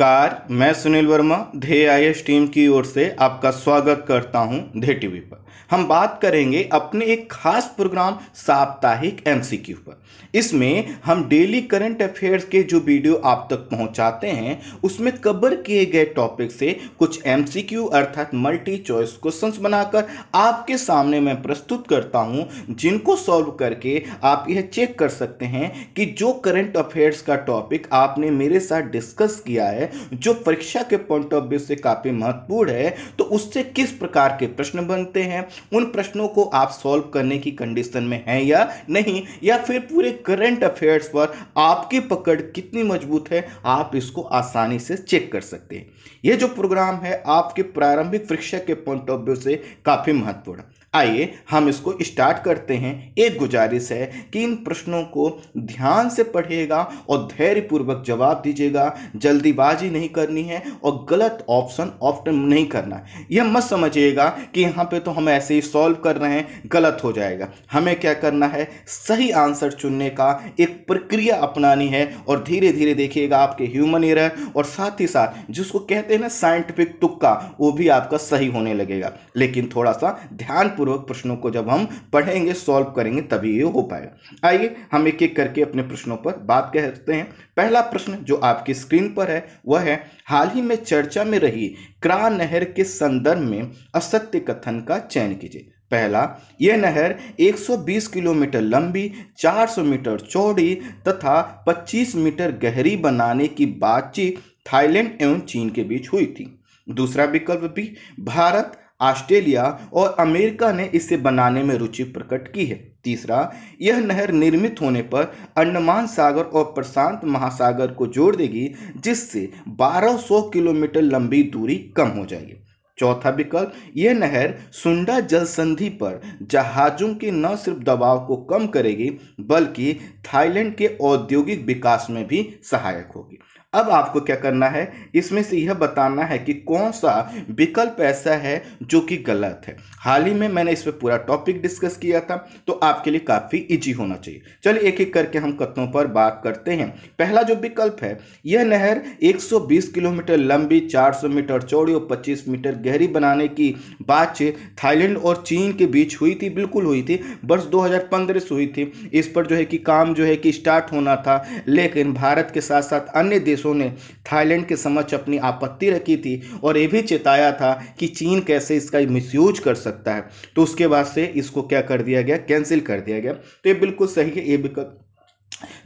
नमस्कार मैं सुनील वर्मा धे आई एस टीम की ओर से आपका स्वागत करता हूं धे टीवी पर हम बात करेंगे अपने एक खास प्रोग्राम साप्ताहिक एमसीक्यू पर इसमें हम डेली करंट अफेयर्स के जो वीडियो आप तक पहुंचाते हैं उसमें कवर किए गए टॉपिक से कुछ एमसीक्यू अर्थात मल्टी चॉइस क्वेश्चंस बनाकर आपके सामने मैं प्रस्तुत करता हूं जिनको सॉल्व करके आप यह चेक कर सकते हैं कि जो करंट अफेयर्स का टॉपिक आपने मेरे साथ डिस्कस किया है जो परीक्षा के पॉइंट ऑफ व्यू से काफ़ी महत्वपूर्ण है तो उससे किस प्रकार के प्रश्न बनते हैं उन प्रश्नों को आप सॉल्व करने की कंडीशन में हैं या नहीं या फिर पूरे करंट अफेयर्स पर आपकी पकड़ कितनी मजबूत है आप इसको आसानी से चेक कर सकते हैं ये जो प्रोग्राम है आपके प्रारंभिक परीक्षा के पॉइंट ऑफ व्यू से काफ़ी महत्वपूर्ण है आइए हम इसको स्टार्ट करते हैं एक गुजारिश है कि इन प्रश्नों को ध्यान से पढ़िएगा और धैर्यपूर्वक जवाब दीजिएगा जल्दीबाजी नहीं करनी है और गलत ऑप्शन ऑप्ट नहीं करना यह मत समझिएगा कि यहाँ पे तो हम ऐसे ही सॉल्व कर रहे हैं गलत हो जाएगा हमें क्या करना है सही आंसर चुनने का एक प्रक्रिया अपनानी है और धीरे धीरे देखिएगा आपके ह्यूमन एरर और साथ ही साथ जिसको कहते हैं ना साइंटिफिक तुक्का वो भी आपका सही होने लगेगा लेकिन थोड़ा सा ध्यान पूर्वक प्रश्नों को जब हम पढ़ेंगे सॉल्व करेंगे तभी ये हो पाएगा आइए हम एक एक करके अपने प्रश्नों पर बात कहते हैं पहला प्रश्न जो आपकी स्क्रीन पर है वह है हाल ही में चर्चा में रही क्रा नहर के संदर्भ में असत्य कथन का चयन कीजिए पहला यह नहर 120 किलोमीटर लंबी 400 मीटर चौड़ी तथा 25 मीटर गहरी बनाने की बातचीत थाईलैंड एवं चीन के बीच हुई थी दूसरा विकल्प भी भारत ऑस्ट्रेलिया और अमेरिका ने इसे बनाने में रुचि प्रकट की है तीसरा यह नहर निर्मित होने पर अंडमान सागर और प्रशांत महासागर को जोड़ देगी जिससे 1200 किलोमीटर लंबी दूरी कम हो जाएगी चौथा विकल्प यह नहर सुंडा जल संधि पर जहाज़ों के न सिर्फ दबाव को कम करेगी बल्कि थाईलैंड के औद्योगिक विकास में भी सहायक होगी अब आपको क्या करना है इसमें से यह बताना है कि कौन सा विकल्प ऐसा है जो कि गलत है हाल ही में मैंने इस पर पूरा टॉपिक डिस्कस किया था तो आपके लिए काफ़ी इजी होना चाहिए चलिए एक एक करके हम कत्तों पर बात करते हैं पहला जो विकल्प है यह नहर 120 किलोमीटर लंबी 400 मीटर चौड़ी और 25 मीटर गहरी बनाने की बातचीत थाईलैंड और चीन के बीच हुई थी बिल्कुल हुई थी वर्ष दो से हुई थी इस पर जो है कि काम जो है कि स्टार्ट होना था लेकिन भारत के साथ साथ अन्य देश देशों ने थाईलैंड के समक्ष अपनी आपत्ति रखी थी और ये भी चेताया था कि चीन कैसे इसका मिसयूज कर सकता है तो उसके बाद से इसको क्या कर दिया गया कैंसिल कर दिया गया तो ये बिल्कुल सही है ये विकल्प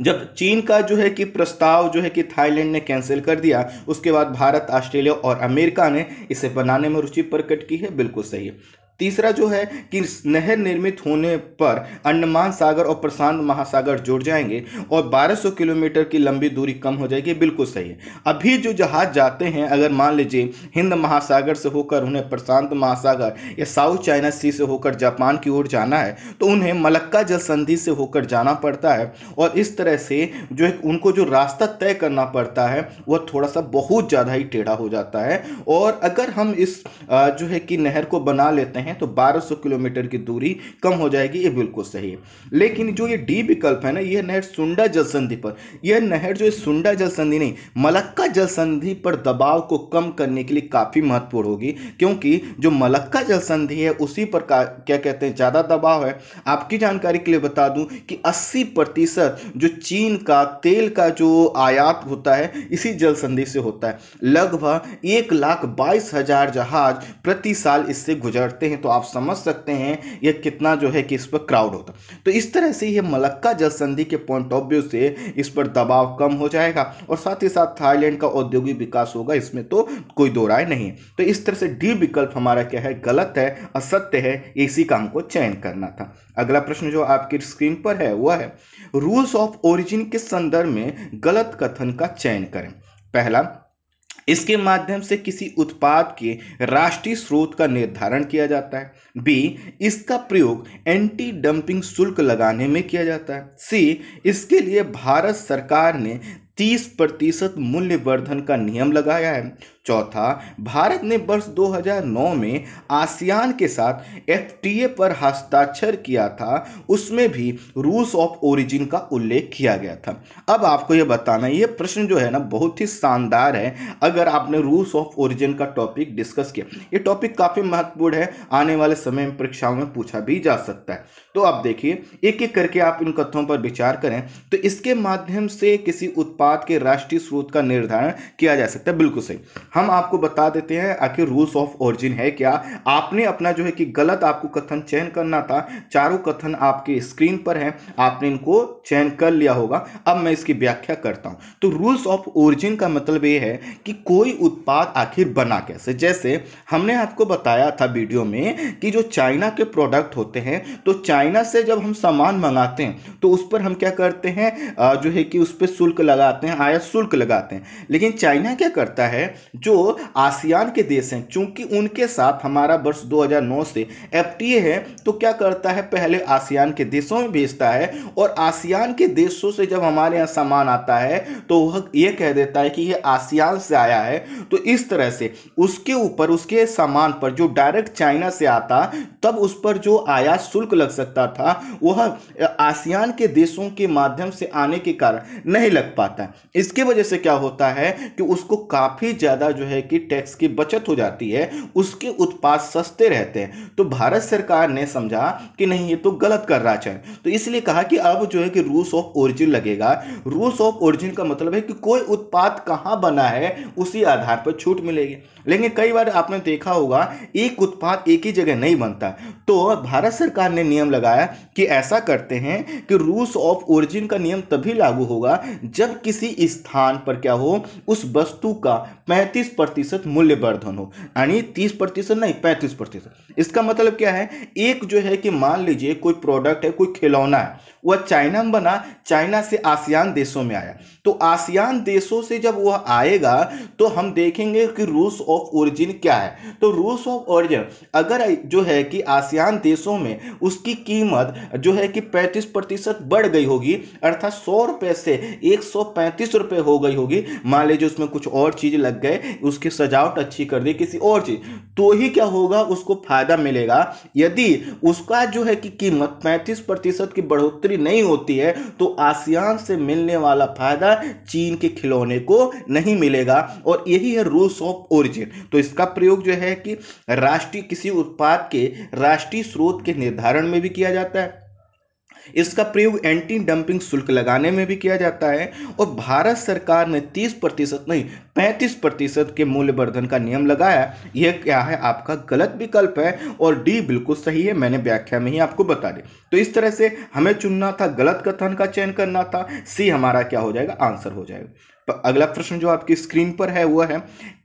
जब चीन का जो है कि प्रस्ताव जो है कि थाईलैंड ने कैंसिल कर दिया उसके बाद भारत ऑस्ट्रेलिया और अमेरिका ने इसे बनाने में रुचि प्रकट की है बिल्कुल सही है तीसरा जो है कि नहर निर्मित होने पर अंडमान सागर और प्रशांत महासागर जुड़ जाएंगे और 1200 किलोमीटर की लंबी दूरी कम हो जाएगी बिल्कुल सही है अभी जो जहाज जाते हैं अगर मान लीजिए हिंद महासागर से होकर उन्हें प्रशांत महासागर या साउथ चाइना सी से होकर जापान की ओर जाना है तो उन्हें मलक्का जल संधि से होकर जाना पड़ता है और इस तरह से जो एक उनको जो रास्ता तय करना पड़ता है वह थोड़ा सा बहुत ज़्यादा ही टेढ़ा हो जाता है और अगर हम इस जो है कि नहर को बना लेते हैं हैं तो 1200 किलोमीटर की दूरी कम हो जाएगी ये बिल्कुल सही है लेकिन जो ये डी विकल्प है ना यह नहर सुंडा जल संधि पर यह नहर जो है सुंडा जल संधि नहीं मलक्का जल संधि पर दबाव को कम करने के लिए काफ़ी महत्वपूर्ण होगी क्योंकि जो मलक्का जल संधि है उसी पर क्या कहते हैं ज़्यादा दबाव है आपकी जानकारी के लिए बता दूं कि 80 प्रतिशत जो चीन का तेल का जो आयात होता है इसी जल संधि से होता है लगभग एक लाख बाईस हजार जहाज प्रति साल इससे गुजरते हैं हैं तो आप समझ सकते हैं ये कितना जो है कि इस पर क्राउड होता तो इस तरह से ये मलक्का जल संधि के पॉइंट ऑफ व्यू से इस पर दबाव कम हो जाएगा और साथ ही साथ थाईलैंड का औद्योगिक विकास होगा इसमें तो कोई दो राय नहीं तो इस तरह से डी विकल्प हमारा क्या है गलत है असत्य है इसी काम को चयन करना था अगला प्रश्न जो आपकी स्क्रीन पर है वह है रूल्स ऑफ ओरिजिन के संदर्भ में गलत कथन का चयन करें पहला इसके माध्यम से किसी उत्पाद के राष्ट्रीय स्रोत का निर्धारण किया जाता है बी इसका प्रयोग एंटी डंपिंग शुल्क लगाने में किया जाता है सी इसके लिए भारत सरकार ने 30 प्रतिशत मूल्यवर्धन का नियम लगाया है चौथा भारत ने वर्ष 2009 में आसियान के साथ एफ पर हस्ताक्षर किया था उसमें भी रूल्स ऑफ ओरिजिन का उल्लेख किया गया था अब आपको यह बताना ये प्रश्न जो है ना बहुत ही शानदार है अगर आपने रूल्स ऑफ ओरिजिन का टॉपिक डिस्कस किया ये टॉपिक काफ़ी महत्वपूर्ण है आने वाले समय में परीक्षाओं में पूछा भी जा सकता है तो आप देखिए एक एक करके आप इन कथों पर विचार करें तो इसके माध्यम से किसी उत्पाद के राष्ट्रीय स्रोत का निर्धारण किया जा सकता है बिल्कुल सही हम आपको बता देते हैं आखिर रूल्स ऑफ ओरिजिन है क्या आपने अपना जो है कि गलत आपको कथन चयन करना था चारों कथन आपके स्क्रीन पर हैं आपने इनको चयन कर लिया होगा अब मैं इसकी व्याख्या करता हूँ तो रूल्स ऑफ ओरिजिन का मतलब ये है कि कोई उत्पाद आखिर बना कैसे जैसे हमने आपको बताया था वीडियो में कि जो चाइना के प्रोडक्ट होते हैं तो चाइना से जब हम सामान मंगाते हैं तो उस पर हम क्या करते हैं जो है कि उस पर शुल्क लगाते हैं आयात शुल्क लगाते हैं लेकिन चाइना क्या करता है जो आसियान के देश हैं चूंकि उनके साथ हमारा वर्ष 2009 से एफटीए है तो क्या करता है पहले आसियान के देशों में भेजता है और आसियान के देशों से जब हमारे यहाँ सामान आता है तो वह ये कह देता है कि यह आसियान से आया है तो इस तरह से उसके ऊपर उसके सामान पर जो डायरेक्ट चाइना से आता तब उस पर जो आयात शुल्क लग सकता था वह आसियान के देशों के माध्यम से आने के कारण नहीं लग पाता इसके वजह से क्या होता है कि उसको काफ़ी ज़्यादा जो है कि टैक्स की बचत हो जाती है उसके उत्पाद सस्ते रहते हैं तो भारत सरकार ने समझा कि नहीं ये तो गलत कर रहा है तो इसलिए कहा कि अब जो है कि रूल्स ऑफ ओरिजिन लगेगा रूल्स ऑफ ओरिजिन का मतलब है कि कोई उत्पाद कहाँ बना है उसी आधार पर छूट मिलेगी लेकिन कई बार आपने देखा होगा एक उत्पाद एक ही जगह नहीं बनता तो भारत सरकार ने नियम लगाया कि ऐसा करते हैं कि रूल्स ऑफ ओरिजिन का नियम तभी लागू होगा जब किसी स्थान पर क्या हो उस वस्तु का पैंतीस प्रतिशत मूल्यवर्धन हो यानी तीस प्रतिशत नहीं पैंतीस प्रतिशत इसका मतलब क्या है एक जो है कि मान लीजिए कोई प्रोडक्ट है कोई खिलौना है वह चाइना में बना चाइना से आसियान देशों में आया तो आसियान देशों से जब वह आएगा तो हम देखेंगे कि रूस ऑफ ओरिजिन क्या है तो रूस ऑफ ओरिजिन अगर जो है कि आसियान देशों में उसकी कीमत जो है कि पैंतीस प्रतिशत बढ़ गई होगी अर्थात सौ रुपये से एक सौ पैंतीस रुपये हो गई होगी मान लीजिए उसमें कुछ और चीज़ लग गए उसकी सजावट अच्छी कर दी किसी और चीज़ तो ही क्या होगा उसको फायदा मिलेगा यदि उसका जो है कि कीमत पैंतीस प्रतिशत की बढ़ोतरी बढ़ोतरी नहीं होती है तो आसियान से मिलने वाला फायदा चीन के खिलौने को नहीं मिलेगा और यही है रूल्स ऑफ ओरिजिन तो इसका प्रयोग जो है कि राष्ट्रीय किसी उत्पाद के राष्ट्रीय स्रोत के निर्धारण में भी किया जाता है इसका प्रयोग एंटी डंपिंग शुल्क लगाने में भी किया जाता है और भारत सरकार ने 30 प्रतिशत नहीं 35 प्रतिशत के मूल्यवर्धन का नियम लगाया यह क्या है आपका गलत विकल्प है और डी बिल्कुल सही है मैंने व्याख्या में ही आपको बता दी तो इस तरह से हमें चुनना था गलत कथन का चयन करना था सी हमारा क्या हो जाएगा आंसर हो जाएगा अगला प्रश्न जो आपकी स्क्रीन पर है वह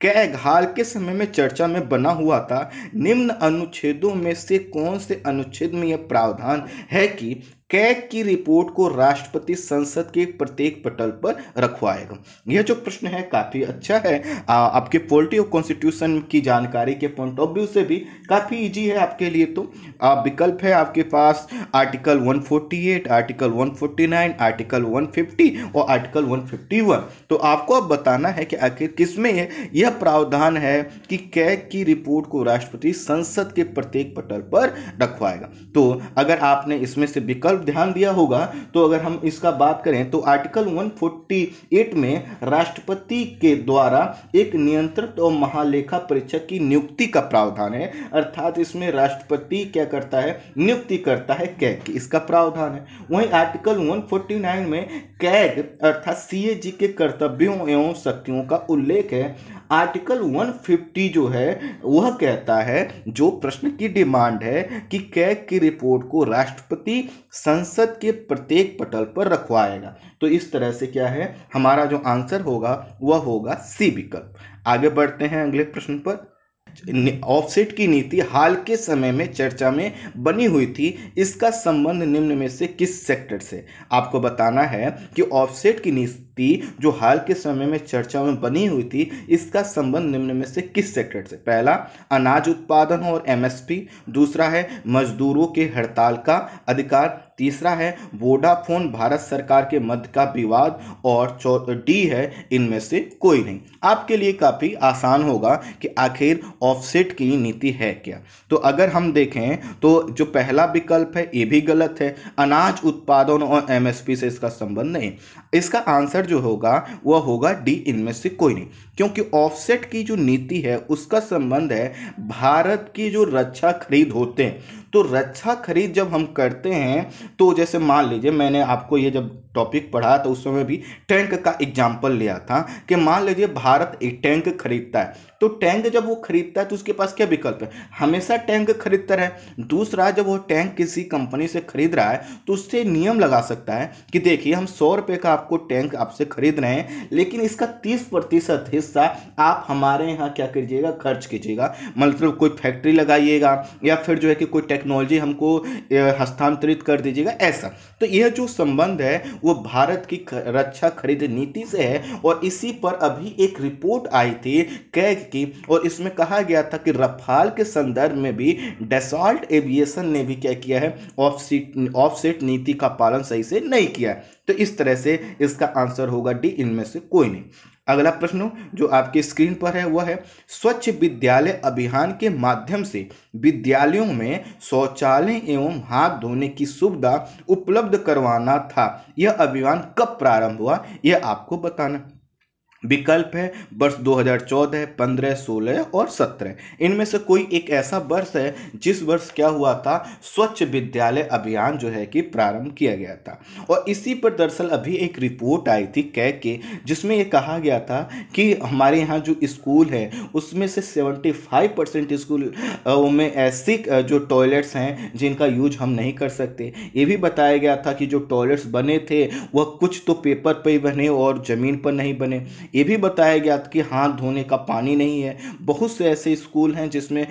है हाल के समय में चर्चा में बना हुआ था निम्न अनुच्छेदों में से कौन से अनुच्छेद में यह प्रावधान है कि कैग की रिपोर्ट को राष्ट्रपति संसद के प्रत्येक पटल पर रखवाएगा यह जो प्रश्न है काफ़ी अच्छा है आ, आपके पोलिटी और कॉन्स्टिट्यूशन की जानकारी के पॉइंट ऑफ व्यू से भी काफ़ी ईजी है आपके लिए तो आ, विकल्प है आपके पास आर्टिकल 148 आर्टिकल 149 आर्टिकल 150 और आर्टिकल 151 तो आपको अब बताना है कि आखिर किस में यह प्रावधान है कि कैग की रिपोर्ट को राष्ट्रपति संसद के प्रत्येक पटल पर रखवाएगा तो अगर आपने इसमें से विकल्प तरफ ध्यान दिया होगा तो अगर हम इसका बात करें तो आर्टिकल 148 में राष्ट्रपति के द्वारा एक नियंत्रित और महालेखा परीक्षक की नियुक्ति का प्रावधान है अर्थात इसमें राष्ट्रपति क्या करता है नियुक्ति करता है कैग इसका प्रावधान है वहीं आर्टिकल 149 में कैग अर्थात सी के कर्तव्यों एवं शक्तियों का उल्लेख है आर्टिकल 150 जो है वह कहता है जो प्रश्न की डिमांड है कि कैग की रिपोर्ट को राष्ट्रपति संसद के प्रत्येक पटल पर रखवाएगा तो इस तरह से क्या है हमारा जो आंसर होगा वह होगा सी विकल्प आगे बढ़ते हैं अगले प्रश्न पर ऑफसेट की नीति हाल के समय में चर्चा में बनी हुई थी इसका संबंध निम्न में से किस सेक्टर से आपको बताना है कि ऑफसेट की नीति नीति जो हाल के समय में चर्चा में बनी हुई थी इसका संबंध निम्न में से किस सेक्टर से पहला अनाज उत्पादन और एमएसपी दूसरा है मजदूरों के हड़ताल का अधिकार तीसरा है वोडाफोन भारत सरकार के मध्य का विवाद और डी है इनमें से कोई नहीं आपके लिए काफ़ी आसान होगा कि आखिर ऑफसेट की नीति है क्या तो अगर हम देखें तो जो पहला विकल्प है ये भी गलत है अनाज उत्पादन और एमएसपी से इसका संबंध नहीं इसका आंसर जो होगा वह होगा डी इनमें से कोई नहीं क्योंकि ऑफसेट की जो नीति है उसका संबंध है भारत की जो रक्षा खरीद होते हैं तो रक्षा खरीद जब हम करते हैं तो जैसे मान लीजिए मैंने आपको ये जब टॉपिक पढ़ा तो उस समय भी टैंक का एग्जाम्पल लिया था कि मान लीजिए भारत एक टैंक खरीदता है तो टैंक जब वो खरीदता है तो उसके पास क्या विकल्प है हमेशा टैंक खरीदता रहे दूसरा जब वो टैंक किसी कंपनी से खरीद रहा है तो उससे नियम लगा सकता है कि देखिए हम सौ रुपये का आपको टैंक आपसे खरीद रहे हैं लेकिन इसका तीस प्रतिशत हिस्सा आप हमारे यहाँ क्या कीजिएगा खर्च कीजिएगा मतलब कोई फैक्ट्री लगाइएगा या फिर जो है कि कोई टेक्नोलॉजी हमको हस्तांतरित कर दीजिएगा ऐसा तो यह जो संबंध है वो भारत की रक्षा खरीद नीति से है और इसी पर अभी एक रिपोर्ट आई थी कैग की और इसमें कहा गया था कि रफाल के संदर्भ में भी डेसॉल्ट एविएशन ने भी क्या किया है ऑफसेट ऑफसेट नीति का पालन सही से नहीं किया तो इस तरह से इसका आंसर होगा डी इनमें से कोई नहीं अगला प्रश्न जो आपके स्क्रीन पर है वह है स्वच्छ विद्यालय अभियान के माध्यम से विद्यालयों में शौचालय एवं हाथ धोने की सुविधा उपलब्ध करवाना था यह अभियान कब प्रारंभ हुआ यह आपको बताना विकल्प है वर्ष 2014, 15, 16 और 17 इनमें से कोई एक ऐसा वर्ष है जिस वर्ष क्या हुआ था स्वच्छ विद्यालय अभियान जो है कि प्रारंभ किया गया था और इसी पर दरअसल अभी एक रिपोर्ट आई थी कै के जिसमें ये कहा गया था कि हमारे यहाँ जो स्कूल है उसमें से 75 परसेंट स्कूल में ऐसी जो टॉयलेट्स हैं जिनका यूज हम नहीं कर सकते ये भी बताया गया था कि जो टॉयलेट्स बने थे वह कुछ तो पेपर पर ही बने और ज़मीन पर नहीं बने ये भी बताया गया कि हाथ धोने का पानी नहीं है बहुत से ऐसे स्कूल हैं जिसमें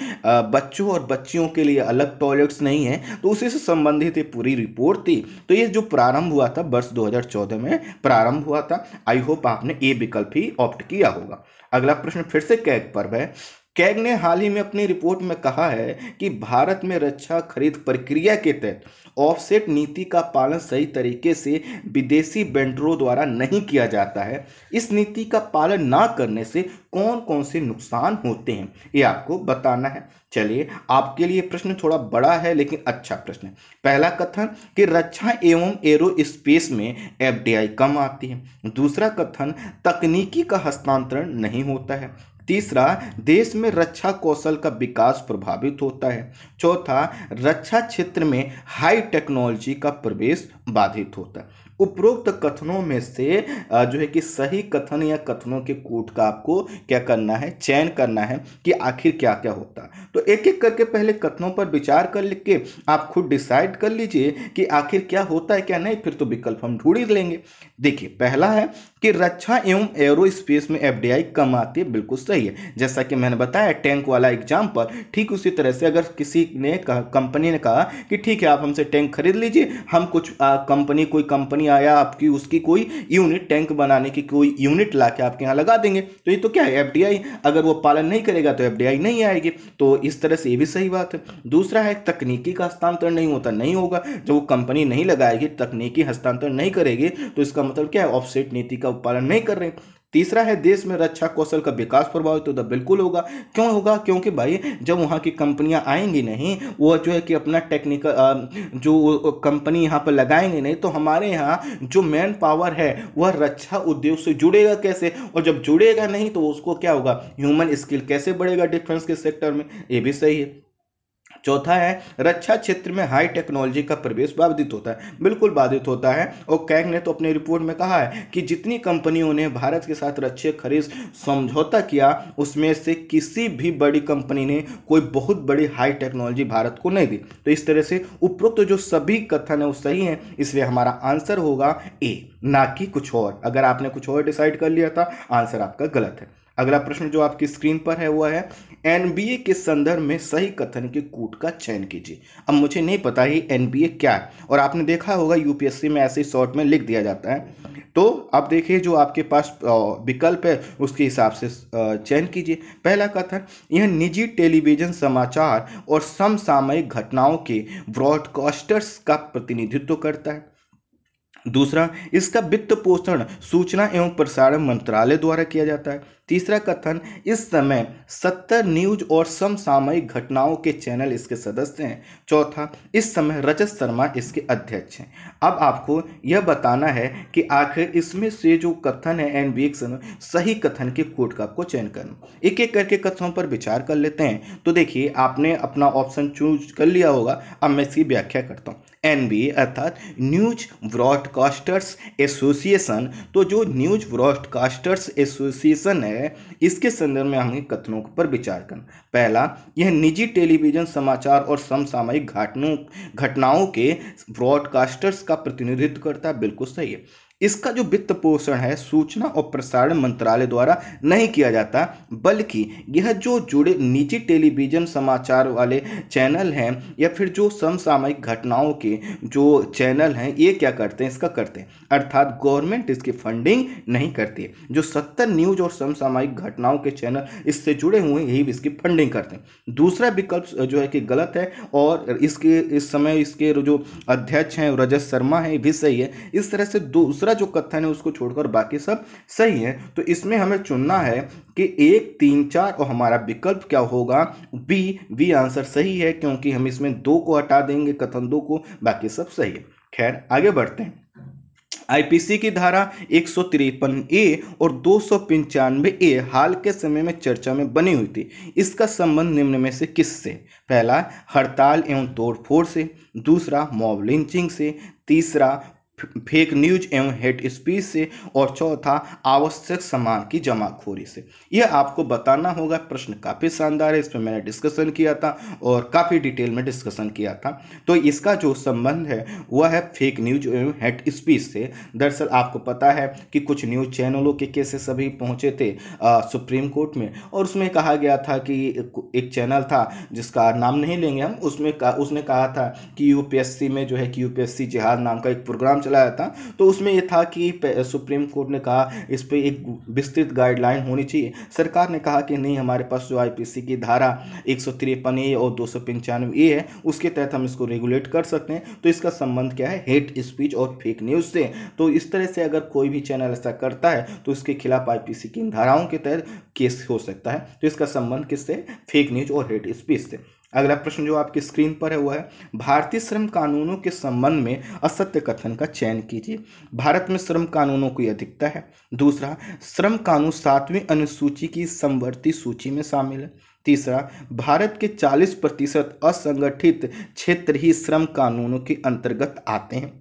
बच्चों और बच्चियों के लिए अलग टॉयलेट्स नहीं है तो उसी से संबंधित ये पूरी रिपोर्ट थी तो ये जो प्रारंभ हुआ था वर्ष दो में प्रारंभ हुआ था आई होप आपने ए विकल्प ही ऑप्ट किया होगा अगला प्रश्न फिर से कैग पर्व है कैग ने हाल ही में अपनी रिपोर्ट में कहा है कि भारत में रक्षा खरीद प्रक्रिया के तहत ऑफसेट नीति का पालन सही तरीके से विदेशी बेंडरों द्वारा नहीं किया जाता है इस नीति का पालन ना करने से कौन कौन से नुकसान होते हैं ये आपको बताना है चलिए आपके लिए प्रश्न थोड़ा बड़ा है लेकिन अच्छा प्रश्न पहला कथन कि रक्षा एवं एरो स्पेस में एफ कम आती है दूसरा कथन तकनीकी का हस्तांतरण नहीं होता है तीसरा देश में रक्षा कौशल का विकास प्रभावित होता है चौथा रक्षा क्षेत्र में हाई टेक्नोलॉजी का प्रवेश बाधित होता है उपरोक्त कथनों में से जो है कि सही कथन या कथनों के कूट का आपको क्या करना है चयन करना है कि आखिर क्या क्या होता है तो एक एक करके पहले कथनों पर विचार कर के आप खुद डिसाइड कर लीजिए कि आखिर क्या होता है क्या नहीं फिर तो विकल्प हम ढूंढ ही लेंगे देखिए पहला है कि रक्षा एवं स्पेस में एफडीआई कम आती है बिल्कुल सही है जैसा कि मैंने बताया टैंक वाला एग्जाम पर ठीक उसी तरह से अगर किसी ने कंपनी ने कहा कि ठीक है आप हमसे टैंक खरीद लीजिए हम कुछ कंपनी कोई कंपनी नहीं आया आपकी उसकी कोई यूनिट टैंक बनाने की कोई यूनिट ला के आपके यहाँ लगा देंगे तो ये तो क्या है एफ अगर वो पालन नहीं करेगा तो एफ नहीं आएगी तो इस तरह से ये भी सही बात है दूसरा है तकनीकी का हस्तांतरण नहीं होता नहीं होगा जब वो कंपनी नहीं लगाएगी तकनीकी हस्तांतरण नहीं करेगी तो इसका मतलब क्या है ऑफसेट नीति का पालन नहीं कर रहे तीसरा है देश में रक्षा कौशल का विकास प्रभावित तो बिल्कुल होगा क्यों होगा क्योंकि भाई जब वहाँ की कंपनियाँ आएंगी नहीं वो जो है कि अपना टेक्निकल जो कंपनी यहाँ पर लगाएंगे नहीं तो हमारे यहाँ जो मैन पावर है वह रक्षा उद्योग से जुड़ेगा कैसे और जब जुड़ेगा नहीं तो उसको क्या होगा ह्यूमन स्किल कैसे बढ़ेगा डिफेंस के सेक्टर में ये भी सही है चौथा है रक्षा क्षेत्र में हाई टेक्नोलॉजी का प्रवेश बाधित होता है बिल्कुल बाधित होता है और कैंग ने तो अपने रिपोर्ट में कहा है कि जितनी कंपनियों ने भारत के साथ रक्षा खरीद समझौता किया उसमें से किसी भी बड़ी कंपनी ने कोई बहुत बड़ी हाई टेक्नोलॉजी भारत को नहीं दी तो इस तरह से उपरोक्त जो सभी कथन है वो सही है इसलिए हमारा आंसर होगा ए ना कि कुछ और अगर आपने कुछ और डिसाइड कर लिया था आंसर आपका गलत है अगला प्रश्न जो आपकी स्क्रीन पर है वह है एनबीए के संदर्भ में सही कथन के कूट का चयन कीजिए अब मुझे नहीं पता ही एनबीए क्या है और आपने देखा होगा यूपीएससी में ऐसे शॉर्ट में लिख दिया जाता है तो अब देखिए जो आपके पास विकल्प है उसके हिसाब से चयन कीजिए पहला कथन यह निजी टेलीविजन समाचार और समसामयिक घटनाओं के ब्रॉडकास्टर्स का प्रतिनिधित्व करता है दूसरा इसका वित्त पोषण सूचना एवं प्रसारण मंत्रालय द्वारा किया जाता है तीसरा कथन इस समय सत्तर न्यूज और समसामयिक घटनाओं के चैनल इसके सदस्य हैं चौथा इस समय रजत शर्मा इसके अध्यक्ष हैं अब आपको यह बताना है कि आखिर इसमें से जो कथन है एन वीक्सन सही कथन के कोट का आपको चयन करना एक एक करके कथनों पर विचार कर लेते हैं तो देखिए आपने अपना ऑप्शन चूज कर लिया होगा अब मैं इसकी व्याख्या करता हूँ एन अर्थात न्यूज ब्रॉडकास्टर्स एसोसिएशन तो जो न्यूज ब्रॉडकास्टर्स एसोसिएशन है इसके संदर्भ में हमें कथनों पर विचार करना पहला यह निजी टेलीविजन समाचार और समसामयिक घटनों घटनाओं के ब्रॉडकास्टर्स का प्रतिनिधित्व करता है बिल्कुल सही है इसका जो वित्त पोषण है सूचना और प्रसारण मंत्रालय द्वारा नहीं किया जाता बल्कि यह जो जुड़े निजी टेलीविजन समाचार वाले चैनल हैं या फिर जो समसामयिक घटनाओं के जो चैनल हैं ये क्या करते हैं इसका करते हैं अर्थात गवर्नमेंट इसकी फंडिंग नहीं करती है जो सत्तर न्यूज और समसामयिक घटनाओं के चैनल इससे जुड़े हुए यही इसकी फंडिंग करते हैं दूसरा विकल्प जो है कि गलत है और इसके इस समय इसके जो अध्यक्ष हैं रजत शर्मा हैं भी सही है इस तरह से दूसरा दूसरा जो कथन है उसको छोड़कर बाकी सब सही है तो इसमें हमें चुनना है कि एक तीन चार और हमारा विकल्प क्या होगा बी बी आंसर सही है क्योंकि हम इसमें दो को हटा देंगे कथन दो को बाकी सब सही है खैर आगे बढ़ते हैं आईपीसी की धारा एक ए और दो ए हाल के समय में चर्चा में बनी हुई थी इसका संबंध निम्न में से किससे पहला हड़ताल एवं तोड़फोड़ से दूसरा मॉब लिंचिंग से तीसरा फेक न्यूज एवं हेट स्पीच से और चौथा आवश्यक सामान की जमाखोरी से यह आपको बताना होगा प्रश्न काफ़ी शानदार है इस पर मैंने डिस्कशन किया था और काफ़ी डिटेल में डिस्कशन किया था तो इसका जो संबंध है वह है फेक न्यूज एवं हेट स्पीच से दरअसल आपको पता है कि कुछ न्यूज चैनलों के केसेस अभी पहुँचे थे आ, सुप्रीम कोर्ट में और उसमें कहा गया था कि एक चैनल था जिसका नाम नहीं लेंगे हम उसमें का, उसने कहा था कि यूपीएससी में जो है कि यूपीएससी जिहाद नाम का एक प्रोग्राम चलाया था तो उसमें यह था कि सुप्रीम कोर्ट ने कहा इस पर एक विस्तृत गाइडलाइन होनी चाहिए सरकार ने कहा कि नहीं हमारे पास जो आईपीसी की धारा एक ए और दो ए है उसके तहत हम इसको रेगुलेट कर सकते हैं तो इसका संबंध क्या है हेट स्पीच और फेक न्यूज़ से तो इस तरह से अगर कोई भी चैनल ऐसा करता है तो इसके खिलाफ आईपीसी की धाराओं के तहत केस हो सकता है तो इसका संबंध किससे फेक न्यूज और हेट स्पीच से अगला प्रश्न जो आपकी स्क्रीन पर है वह है भारतीय श्रम कानूनों के संबंध में असत्य कथन का चयन कीजिए भारत में श्रम कानूनों की अधिकता है दूसरा श्रम कानून सातवीं अनुसूची की संवर्ती सूची में शामिल है तीसरा भारत के 40 प्रतिशत असंगठित क्षेत्र ही श्रम कानूनों के अंतर्गत आते हैं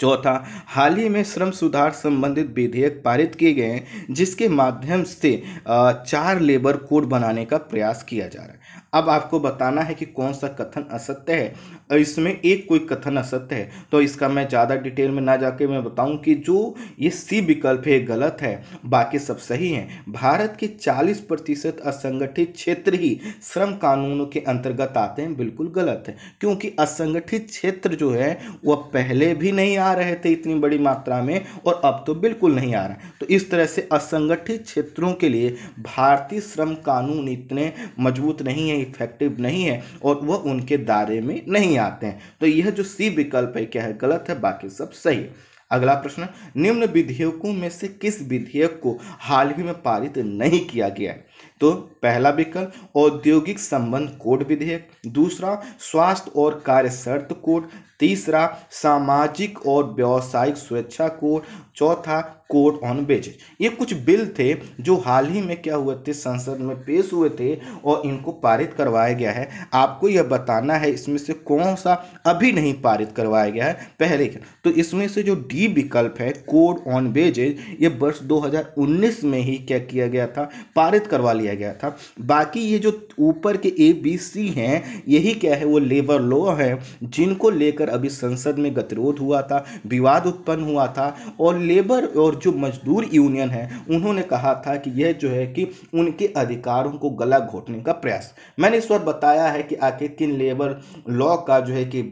चौथा हाल ही में श्रम सुधार संबंधित विधेयक पारित किए गए हैं जिसके माध्यम से चार लेबर कोड बनाने का प्रयास किया जा रहा है अब आपको बताना है कि कौन सा कथन असत्य है और इसमें एक कोई कथन असत्य है तो इसका मैं ज़्यादा डिटेल में ना जाके मैं बताऊं कि जो ये सी विकल्प है गलत है बाकी सब सही हैं भारत के 40 प्रतिशत असंगठित क्षेत्र ही श्रम कानूनों के अंतर्गत आते हैं बिल्कुल गलत है क्योंकि असंगठित क्षेत्र जो है वह पहले भी नहीं आ रहे थे इतनी बड़ी मात्रा में और अब तो बिल्कुल नहीं आ रहा तो इस तरह से असंगठित क्षेत्रों के लिए भारतीय श्रम कानून इतने मजबूत नहीं है इफेक्टिव नहीं है और वह उनके दायरे में नहीं आते हैं तो यह जो सी विकल्प है क्या है गलत है बाकी सब सही है अगला प्रश्न निम्न विधेयकों में से किस विधेयक को हाल ही में पारित नहीं किया गया है तो पहला विकल्प औद्योगिक संबंध कोड विधेयक दूसरा स्वास्थ्य और कार्य शर्त कोड तीसरा सामाजिक और व्यावसायिक स्वेच्छा कोड चौथा कोर्ट ऑन बेचेज ये कुछ बिल थे जो हाल ही में क्या हुए थे संसद में पेश हुए थे और इनको पारित करवाया गया है आपको यह बताना है इसमें से कौन सा अभी नहीं पारित करवाया गया है पहले के तो इसमें से जो डी विकल्प है कोड ऑन बेजेज ये वर्ष 2019 में ही क्या किया गया था पारित करवा लिया गया था बाकी ये जो ऊपर के ए बी सी हैं यही क्या है वो लेबर लॉ है जिनको लेकर अभी संसद में गतिरोध हुआ था विवाद उत्पन्न हुआ था और लेबर और जो मजदूर यूनियन है उन्होंने कहा था कि यह जो है कि उनके अधिकारों को गला घोटने का प्रयास मैंने इस बार बताया है कि आखिर किन लेबर लॉ का जो है कि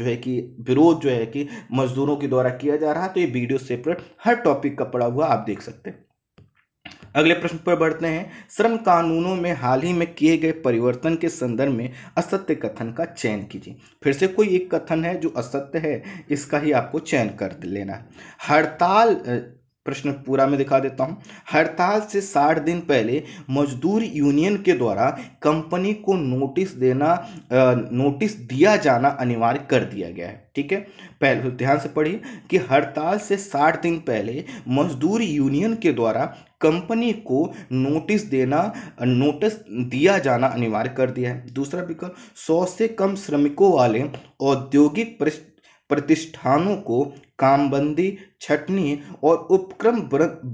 जो है कि विरोध जो है कि मजदूरों के द्वारा किया जा रहा तो ये वीडियो सेपरेट हर टॉपिक का पड़ा हुआ आप देख सकते हैं अगले प्रश्न पर बढ़ते हैं श्रम कानूनों में हाल ही में किए गए परिवर्तन के संदर्भ में असत्य कथन का चयन कीजिए फिर से कोई एक कथन है जो असत्य है इसका ही आपको चयन कर लेना है हड़ताल प्रश्न पूरा में दिखा देता हूँ हड़ताल से साठ दिन पहले मजदूर यूनियन के द्वारा कंपनी को नोटिस देना नोटिस दिया जाना अनिवार्य कर दिया गया है ठीक है पहले तो ध्यान से पढ़िए कि हड़ताल से साठ दिन पहले मजदूर यूनियन के द्वारा कंपनी को नोटिस देना नोटिस दिया जाना अनिवार्य कर दिया है दूसरा विकल्प सौ से कम श्रमिकों वाले औद्योगिक प्रतिष्ठानों को कामबंदी छटनी और उपक्रम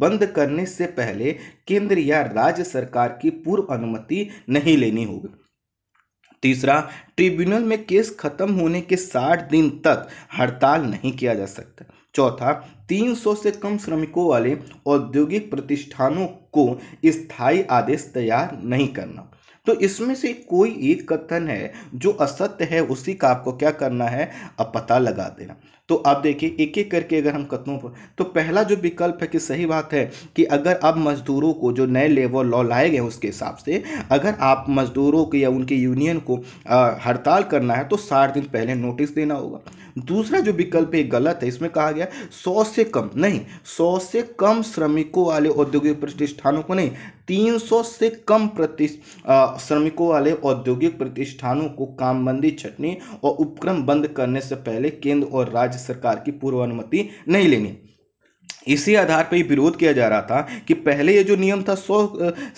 बंद करने से पहले केंद्र या राज्य सरकार की पूर्व अनुमति नहीं लेनी होगी तीसरा ट्रिब्यूनल में केस खत्म होने के 60 दिन तक हड़ताल नहीं किया जा सकता चौथा 300 से कम श्रमिकों वाले औद्योगिक प्रतिष्ठानों को स्थायी आदेश तैयार नहीं करना तो इसमें से कोई एक कथन है जो असत्य है उसी का आपको क्या करना है अब पता लगा देना तो आप देखिए एक एक करके अगर हम कथनों पर तो पहला जो विकल्प है कि सही बात है कि अगर अब मजदूरों को जो नए लेबर लॉ लाए गए उसके हिसाब से अगर आप मजदूरों को या उनके यूनियन को हड़ताल करना है तो साठ दिन पहले नोटिस देना होगा दूसरा जो विकल्प है गलत है इसमें कहा गया सौ से कम नहीं सौ से कम श्रमिकों वाले औद्योगिक प्रतिष्ठानों को नहीं तीन सौ से कम प्रति श्रमिकों वाले औद्योगिक प्रतिष्ठानों को कामबंदी छटनी और उपक्रम बंद करने से पहले केंद्र और राज्य सरकार की पूर्व अनुमति नहीं लेनी इसी आधार पर विरोध किया जा रहा था कि पहले ये जो नियम था सौ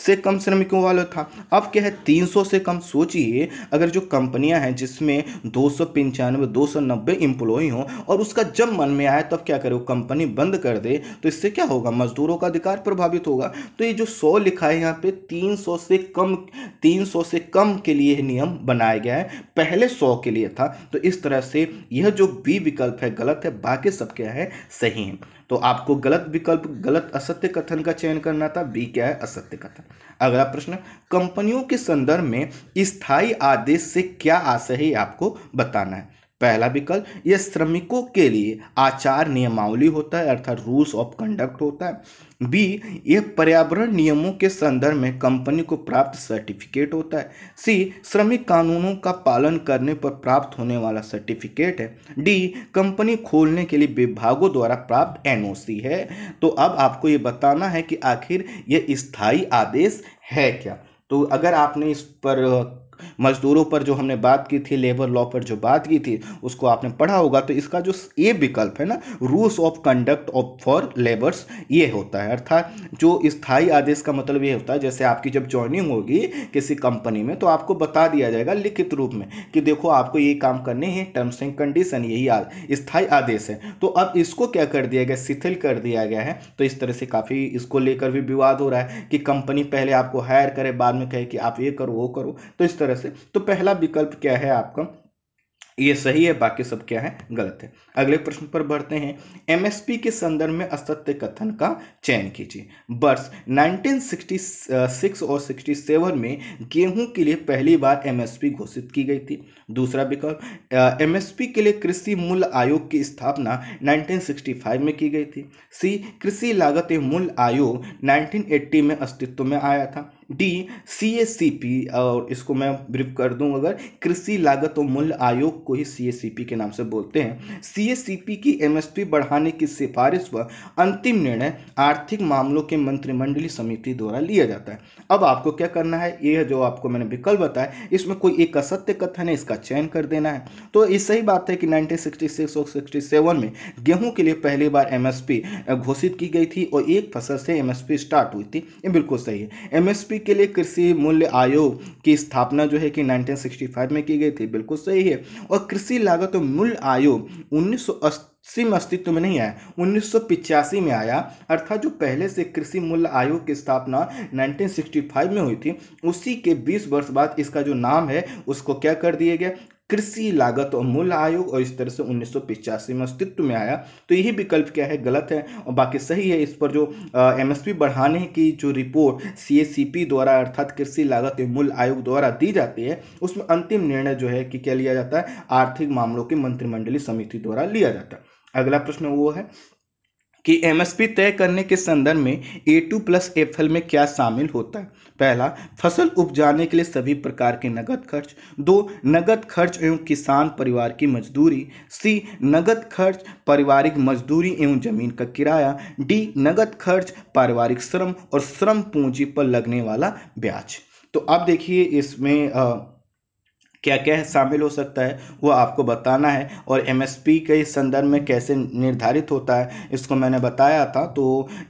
से कम श्रमिकों वाला था अब क्या है तीन सौ से कम सोचिए अगर जो कंपनियां हैं जिसमें दो सौ पंचानवे दो सौ नब्बे एम्प्लॉय हों और उसका जब मन में आए तब क्या करे वो कंपनी बंद कर दे तो इससे क्या होगा मजदूरों का अधिकार प्रभावित होगा तो ये जो सौ लिखा है यहाँ पे तीन सौ से कम तीन सौ से कम के लिए नियम बनाया गया है पहले सौ के लिए था तो इस तरह से यह जो बी विकल्प है गलत है बाकी सब क्या है सही है तो आपको गलत विकल्प गलत असत्य कथन का चयन करना था बी क्या है असत्य कथन अगला प्रश्न कंपनियों के संदर्भ में स्थायी आदेश से क्या आशय है आपको बताना है पहला विकल्प ये श्रमिकों के लिए आचार नियमावली होता है अर्थात रूल्स ऑफ कंडक्ट होता है बी ये पर्यावरण नियमों के संदर्भ में कंपनी को प्राप्त सर्टिफिकेट होता है सी श्रमिक कानूनों का पालन करने पर प्राप्त होने वाला सर्टिफिकेट है डी कंपनी खोलने के लिए विभागों द्वारा प्राप्त एनओसी है तो अब आपको ये बताना है कि आखिर ये स्थायी आदेश है क्या तो अगर आपने इस पर मजदूरों पर जो हमने बात की थी लेबर लॉ पर जो बात की थी उसको आपने पढ़ा होगा तो इसका जो ए विकल्प है ना rules of conduct of for labours ये होता है अर्थात जो स्थायी आदेश का मतलब ये होता है जैसे आपकी जब ज्वाइनिंग होगी किसी कंपनी में तो आपको बता दिया जाएगा लिखित रूप में कि देखो आपको ये काम करने हैं टर्म्स एंड कंडीशन यही स्थायी आदेश है तो अब इसको क्या कर दिया गया शिथिल कर दिया गया है तो इस तरह से काफ़ी इसको लेकर भी विवाद हो रहा है कि कंपनी पहले आपको हायर करे बाद में कहे कि आप ये करो वो करो तो इस तरह तरह से तो पहला विकल्प क्या है आपका ये सही है बाकी सब क्या है गलत है अगले प्रश्न पर बढ़ते हैं एमएसपी के संदर्भ में असत्य कथन का चयन कीजिए वर्ष 1966 और 67 में गेहूं के लिए पहली बार एमएसपी घोषित की गई थी दूसरा विकल्प एमएसपी के लिए कृषि मूल्य आयोग की स्थापना 1965 में की गई थी सी कृषि लागत मूल्य आयोग 1980 में अस्तित्व में आया था D C S C P और इसको मैं ब्रीफ कर दूं अगर कृषि लागत और मूल्य आयोग को ही सी एस सी पी के नाम से बोलते हैं सी एस सी पी की एम एस पी बढ़ाने की सिफारिश व अंतिम निर्णय आर्थिक मामलों के मंत्रिमंडलीय समिति द्वारा लिया जाता है अब आपको क्या करना है यह जो आपको मैंने विकल्प बताया इसमें कोई एक असत्य कथन है इसका चयन कर देना है तो ये सही बात है कि सिक्स और सेवन में गेहूँ के लिए पहली बार पी घोषित की गई थी और एक फसल से पी स्टार्ट हुई थी ये बिल्कुल सही है एमएसपी पृथ्वी के लिए कृषि मूल्य आयोग की स्थापना जो है कि 1965 में की गई थी बिल्कुल सही है और कृषि लागत तो मूल्य आयोग उन्नीस सिम अस्तित्व में नहीं आया उन्नीस में आया अर्थात जो पहले से कृषि मूल्य आयोग की स्थापना 1965 में हुई थी उसी के 20 वर्ष बाद इसका जो नाम है उसको क्या कर दिया गया कृषि लागत और मूल्य आयोग और इस तरह से उन्नीस में अस्तित्व में आया तो यही विकल्प क्या है गलत है और बाकी सही है इस पर जो एमएसपी बढ़ाने की जो रिपोर्ट सीएसीपी द्वारा अर्थात कृषि लागत एवं मूल्य आयोग द्वारा दी जाती है उसमें अंतिम निर्णय जो है कि क्या लिया जाता है आर्थिक मामलों के मंत्रिमंडलीय समिति द्वारा लिया जाता है अगला प्रश्न वो है कि एमएसपी तय करने के संदर्भ में ए टू प्लस एफ में क्या शामिल होता है पहला फसल उपजाने के लिए सभी प्रकार के नगद खर्च दो नगद खर्च एवं किसान परिवार की मजदूरी सी नगद खर्च पारिवारिक मजदूरी एवं जमीन का किराया डी नगद खर्च पारिवारिक श्रम और श्रम पूंजी पर लगने वाला ब्याज तो अब देखिए इसमें आ, क्या क्या शामिल हो सकता है वो आपको बताना है और एमएसपी के संदर्भ में कैसे निर्धारित होता है इसको मैंने बताया था तो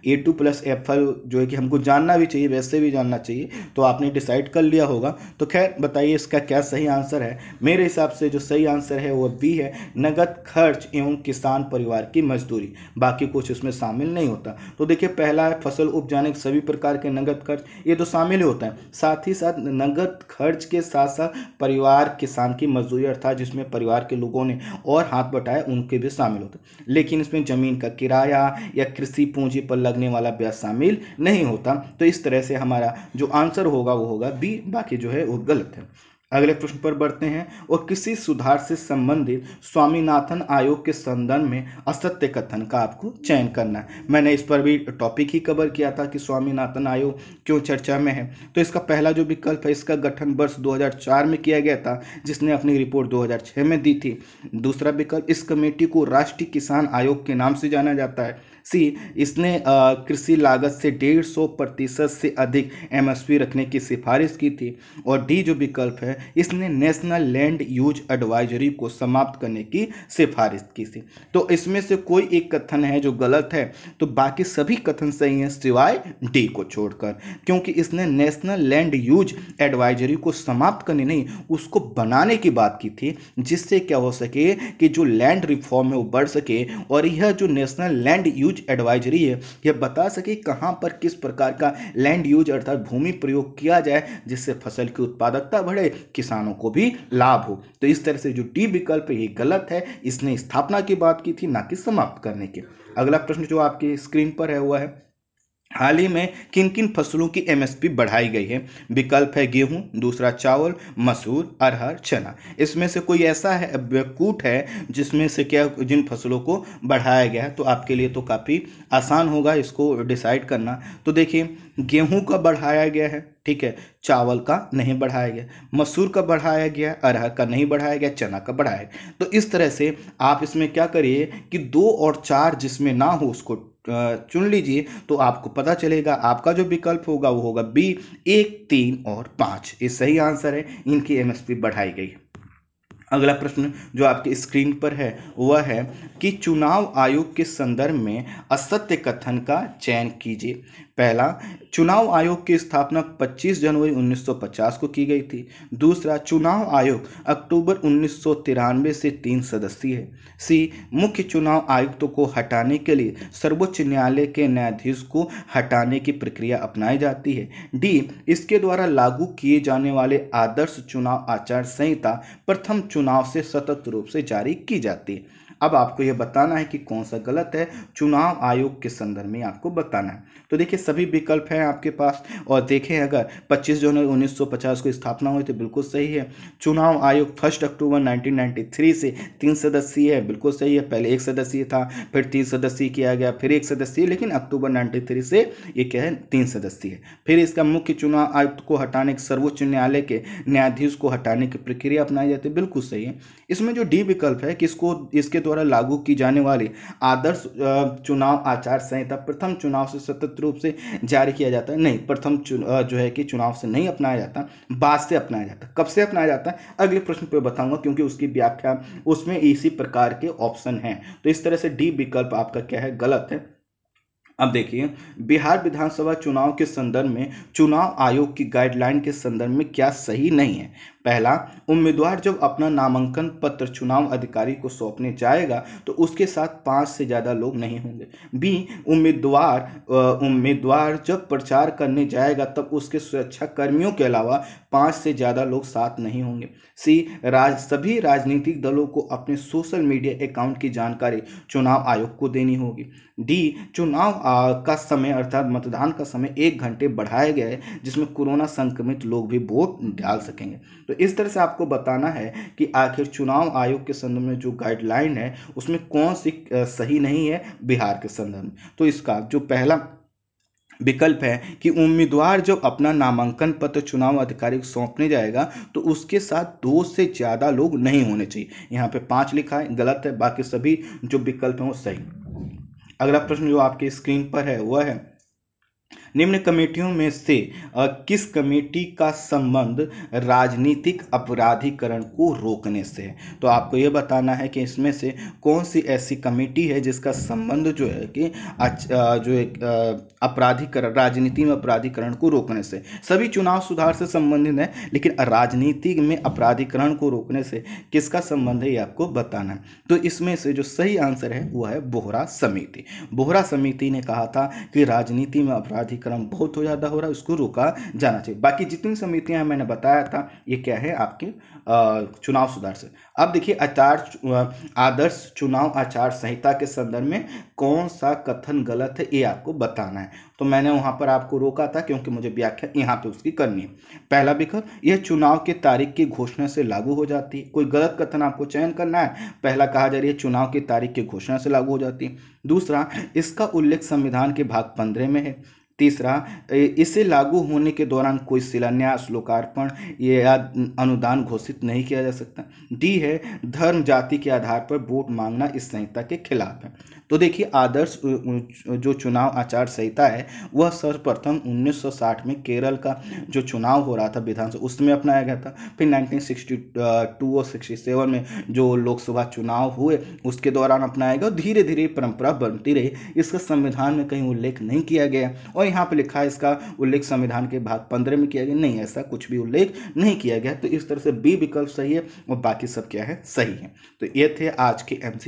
ए टू प्लस एफ जो है कि हमको जानना भी चाहिए वैसे भी जानना चाहिए तो आपने डिसाइड कर लिया होगा तो खैर बताइए इसका क्या सही आंसर है मेरे हिसाब से जो सही आंसर है वो बी है नगद खर्च एवं किसान परिवार की मजदूरी बाकी कुछ इसमें शामिल नहीं होता तो देखिए पहला है फसल उपजाने के सभी प्रकार के नगद खर्च ये तो शामिल ही होता है साथ ही साथ नगद खर्च के साथ साथ परिवार हजार किसान की मजदूरी था जिसमें परिवार के लोगों ने और हाथ बटाए उनके भी शामिल होते लेकिन इसमें ज़मीन का किराया या कृषि पूंजी पर लगने वाला ब्याज शामिल नहीं होता तो इस तरह से हमारा जो आंसर होगा वो होगा बी बाकी जो है वो गलत है अगले प्रश्न पर बढ़ते हैं और किसी सुधार से संबंधित स्वामीनाथन आयोग के संदर्भ में असत्य कथन का आपको चयन करना है मैंने इस पर भी टॉपिक ही कवर किया था कि स्वामीनाथन आयोग क्यों चर्चा में है तो इसका पहला जो विकल्प है इसका गठन वर्ष 2004 में किया गया था जिसने अपनी रिपोर्ट 2006 में दी थी दूसरा विकल्प इस कमेटी को राष्ट्रीय किसान आयोग के नाम से जाना जाता है सी इसने कृषि लागत से डेढ़ सौ प्रतिशत से अधिक एम रखने की सिफारिश की थी और डी जो विकल्प है इसने नेशनल लैंड यूज एडवाइजरी को समाप्त करने की सिफारिश की थी तो इसमें से कोई एक कथन है जो गलत है तो बाकी सभी कथन सही हैं सिवाय डी को छोड़कर क्योंकि इसने नेशनल लैंड यूज एडवाइजरी को समाप्त करने नहीं उसको बनाने की बात की थी जिससे क्या हो सके कि जो लैंड रिफॉर्म है वो बढ़ सके और यह जो national land use use advisory है यह बता सके कहाँ पर किस प्रकार का लैंड यूज अर्थात भूमि प्रयोग किया जाए जिससे फसल की उत्पादकता बढ़े किसानों को भी लाभ हो तो इस तरह से जो डी विकल्प ये गलत है इसने स्थापना की बात की थी ना कि समाप्त करने की अगला प्रश्न जो आपके स्क्रीन पर है हुआ है हाल ही में किन किन फसलों की एमएसपी बढ़ाई गई है विकल्प है गेहूं दूसरा चावल मसूर अरहर चना इसमें से कोई ऐसा है कूट है जिसमें से क्या जिन फसलों को बढ़ाया गया है तो आपके लिए तो काफ़ी आसान होगा इसको डिसाइड करना तो देखिए गेहूं का बढ़ाया गया है ठीक है चावल का नहीं बढ़ाया गया मसूर का बढ़ाया गया अरहर का नहीं बढ़ाया गया चना का बढ़ाया तो इस तरह से आप इसमें क्या करिए कि दो और चार जिसमें ना हो उसको चुन लीजिए तो आपको पता चलेगा आपका जो विकल्प होगा वो होगा बी एक तीन और पाँच ये सही आंसर है इनकी एमएसपी बढ़ाई गई अगला प्रश्न जो आपके स्क्रीन पर है वह है कि चुनाव आयोग के संदर्भ में असत्य कथन का चयन कीजिए पहला चुनाव आयोग की स्थापना 25 जनवरी 1950 को की गई थी दूसरा चुनाव आयोग अक्टूबर उन्नीस से तीन सदस्यीय है सी मुख्य चुनाव आयुक्त को हटाने के लिए सर्वोच्च न्यायालय के न्यायाधीश को हटाने की प्रक्रिया अपनाई जाती है डी इसके द्वारा लागू किए जाने वाले आदर्श चुनाव आचार संहिता प्रथम चुनाव से सतत रूप से जारी की जाती है अब आपको यह बताना है कि कौन सा गलत है चुनाव आयोग के संदर्भ में आपको बताना है तो देखिए सभी विकल्प हैं आपके पास और देखें अगर 25 जनवरी 1950 को स्थापना हुई तो बिल्कुल सही है चुनाव आयोग फर्स्ट अक्टूबर 1993 से तीन सदस्यीय है बिल्कुल सही है पहले एक सदस्यीय था फिर तीन सदस्यीय किया गया फिर एक सदस्यीय लेकिन अक्टूबर नाइन्टी से ये क्या है तीन सदस्यीय है फिर इसका मुख्य चुनाव आयुक्त को हटाने के सर्वोच्च न्यायालय के न्यायाधीश को हटाने की प्रक्रिया अपनाई जाती है बिल्कुल सही है इसमें जो डी विकल्प है कि इसको इसके द्वारा लागू की जाने वाली आदर्श चुनाव आचार संहिता प्रथम चुनाव से सतत रूप से जारी किया जाता है नहीं प्रथम जो है कि चुनाव से नहीं अपनाया जाता बाद से अपनाया जाता कब से अपनाया जाता है अगले प्रश्न पर बताऊंगा क्योंकि उसकी व्याख्या उसमें इसी प्रकार के ऑप्शन हैं तो इस तरह से डी विकल्प आपका क्या है गलत है अब देखिए बिहार विधानसभा चुनाव के संदर्भ में चुनाव आयोग की गाइडलाइन के संदर्भ में क्या सही नहीं है पहला उम्मीदवार जब अपना नामांकन पत्र चुनाव अधिकारी को सौंपने जाएगा तो उसके साथ पाँच से ज़्यादा लोग नहीं होंगे बी उम्मीदवार उम्मीदवार जब प्रचार करने जाएगा तब उसके सुरक्षा कर्मियों के अलावा पाँच से ज़्यादा लोग साथ नहीं होंगे सी राज सभी राजनीतिक दलों को अपने सोशल मीडिया अकाउंट की जानकारी चुनाव आयोग को देनी होगी डी चुनाव का समय अर्थात मतदान का समय एक घंटे बढ़ाया गया है जिसमें कोरोना संक्रमित लोग भी वोट डाल सकेंगे तो इस तरह से आपको बताना है कि आखिर चुनाव आयोग के संदर्भ में जो गाइडलाइन है उसमें कौन सी सही नहीं है बिहार के संदर्भ में तो इसका जो पहला विकल्प है कि उम्मीदवार जब अपना नामांकन पत्र चुनाव अधिकारी को सौंपने जाएगा तो उसके साथ दो से ज़्यादा लोग नहीं होने चाहिए यहाँ पे पांच लिखा है गलत है बाकी सभी जो विकल्प हैं वो सही अगला प्रश्न जो आपके स्क्रीन पर है वह है निम्न कमेटियों में से किस कमेटी का संबंध राजनीतिक अपराधीकरण को रोकने से है तो आपको ये बताना है कि इसमें से कौन सी ऐसी कमेटी है जिसका संबंध जो है कि जो एक अपराधीकरण राजनीति में अपराधीकरण को रोकने से सभी चुनाव सुधार से संबंधित है लेकिन राजनीति में अपराधीकरण को रोकने से किसका संबंध है ये आपको बताना है तो इसमें से जो सही आंसर है वो है बोहरा समिति बोहरा समिति ने कहा था कि राजनीति में अपराधीकरण बहुत हो ज़्यादा हो रहा है उसको रोका जाना चाहिए बाकी जितनी समितियाँ मैंने बताया था ये क्या है आपके चुनाव सुधार से अब देखिए आचार आदर्श चुनाव आचार संहिता के संदर्भ में कौन सा कथन गलत है ये आपको बताना है तो मैंने वहाँ पर आपको रोका था क्योंकि मुझे व्याख्या यहाँ पे उसकी करनी है पहला विकल्प यह चुनाव की तारीख की घोषणा से लागू हो जाती है कोई गलत कथन आपको चयन करना है पहला कहा जा रही है चुनाव की तारीख की घोषणा से लागू हो जाती है दूसरा इसका उल्लेख संविधान के भाग पंद्रह में है तीसरा इसे लागू होने के दौरान कोई शिलान्यास लोकार्पण या अनुदान घोषित नहीं किया जा सकता डी है धर्म जाति के आधार पर वोट मांगना इस संहिता के खिलाफ है तो देखिए आदर्श जो चुनाव आचार संहिता है वह सर्वप्रथम 1960 में केरल का जो चुनाव हो रहा था विधानसभा उसमें अपनाया गया था फिर 1962 और 67 में जो लोकसभा चुनाव हुए उसके दौरान अपनाया गया और धीरे धीरे परंपरा बनती रही इसका संविधान में कहीं उल्लेख नहीं किया गया और यहाँ पे लिखा है इसका उल्लेख संविधान के भाग पंद्रह में किया गया नहीं ऐसा कुछ भी उल्लेख नहीं किया गया तो इस तरह से बी विकल्प सही है और बाकी सब क्या है सही है तो ये थे आज के एम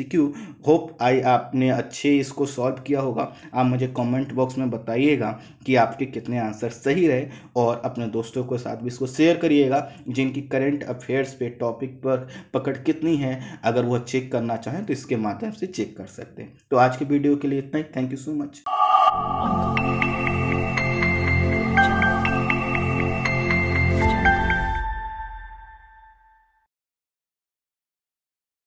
होप आई आपने अच्छे इसको सॉल्व किया होगा आप मुझे कॉमेंट बॉक्स में बताइएगा कि आपके कितने आंसर सही रहे और अपने दोस्तों के साथ भी इसको शेयर करिएगा जिनकी करेंट अफेयर्स पे टॉपिक पर पकड़ कितनी है अगर वो चेक करना चाहें तो इसके माध्यम से चेक कर सकते हैं तो आज के वीडियो के लिए इतना ही थैंक यू सो मच